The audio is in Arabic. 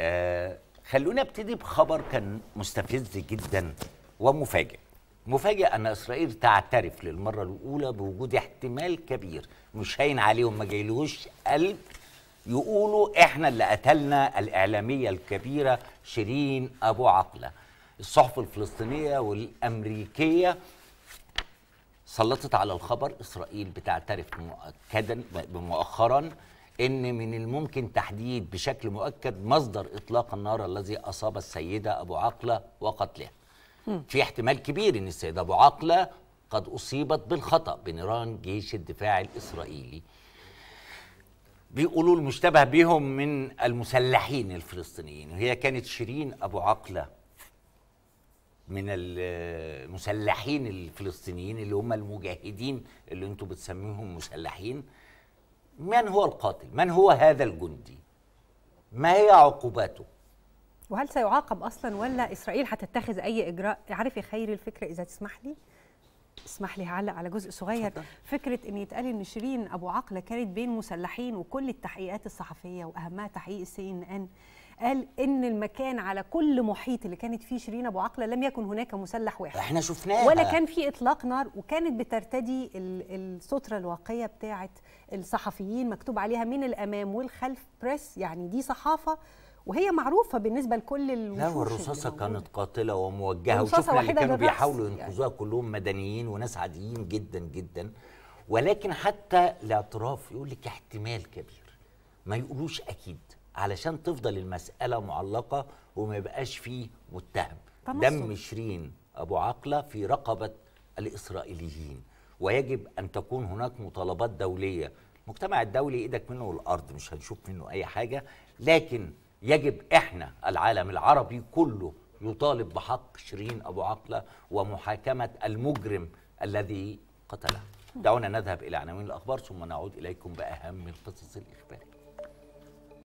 آه خلونا ابتدي بخبر كان مستفز جدا ومفاجئ مفاجئ ان اسرائيل تعترف للمره الاولى بوجود احتمال كبير مش هين عليهم ما جايلهوش قلب يقولوا احنا اللي قتلنا الاعلاميه الكبيره شيرين ابو عقله الصحف الفلسطينيه والامريكيه سلطت على الخبر اسرائيل بتعترف مؤكدا مؤخرا ان من الممكن تحديد بشكل مؤكد مصدر اطلاق النار الذي اصاب السيده ابو عقله وقتلها في احتمال كبير ان السيده ابو عقله قد اصيبت بالخطا بنيران جيش الدفاع الاسرائيلي بيقولوا المشتبه بهم من المسلحين الفلسطينيين وهي كانت شيرين ابو عقله من المسلحين الفلسطينيين اللي هم المجاهدين اللي انتم بتسميهم مسلحين من هو القاتل من هو هذا الجندي ما هي عقوباته وهل سيعاقب اصلا ولا اسرائيل هتتخذ اي اجراء عارف يا خيري الفكره اذا تسمح لي اسمح لي هعلق على جزء صغير صدق. فكره ان يتقال ان شيرين ابو عقله كانت بين مسلحين وكل التحقيقات الصحفيه واهمها تحقيق السي ان ان قال ان المكان على كل محيط اللي كانت فيه شيرين ابو عقله لم يكن هناك مسلح واحد احنا شفناه ولا كان في اطلاق نار وكانت بترتدي الستره الواقيه بتاعه الصحفيين مكتوب عليها من الامام والخلف بريس يعني دي صحافه وهي معروفه بالنسبه لكل الوشوش لا والرصاصه كانت قاتله وموجهه وشفنا اللي كانوا بيحاولوا يعني. ينقذوها يعني. كلهم مدنيين وناس عاديين جدا جدا ولكن حتى الاعتراف يقول لك احتمال كبير ما يقولوش اكيد علشان تفضل المساله معلقه وما يبقاش فيه متهم دم شيرين ابو عقله في رقبه الاسرائيليين ويجب ان تكون هناك مطالبات دوليه المجتمع الدولي ايدك منه الارض مش هنشوف منه اي حاجه لكن يجب احنا العالم العربي كله يطالب بحق شيرين ابو عقله ومحاكمه المجرم الذي قتلها دعونا نذهب الى عناوين الاخبار ثم نعود اليكم باهم القصص الاخباريه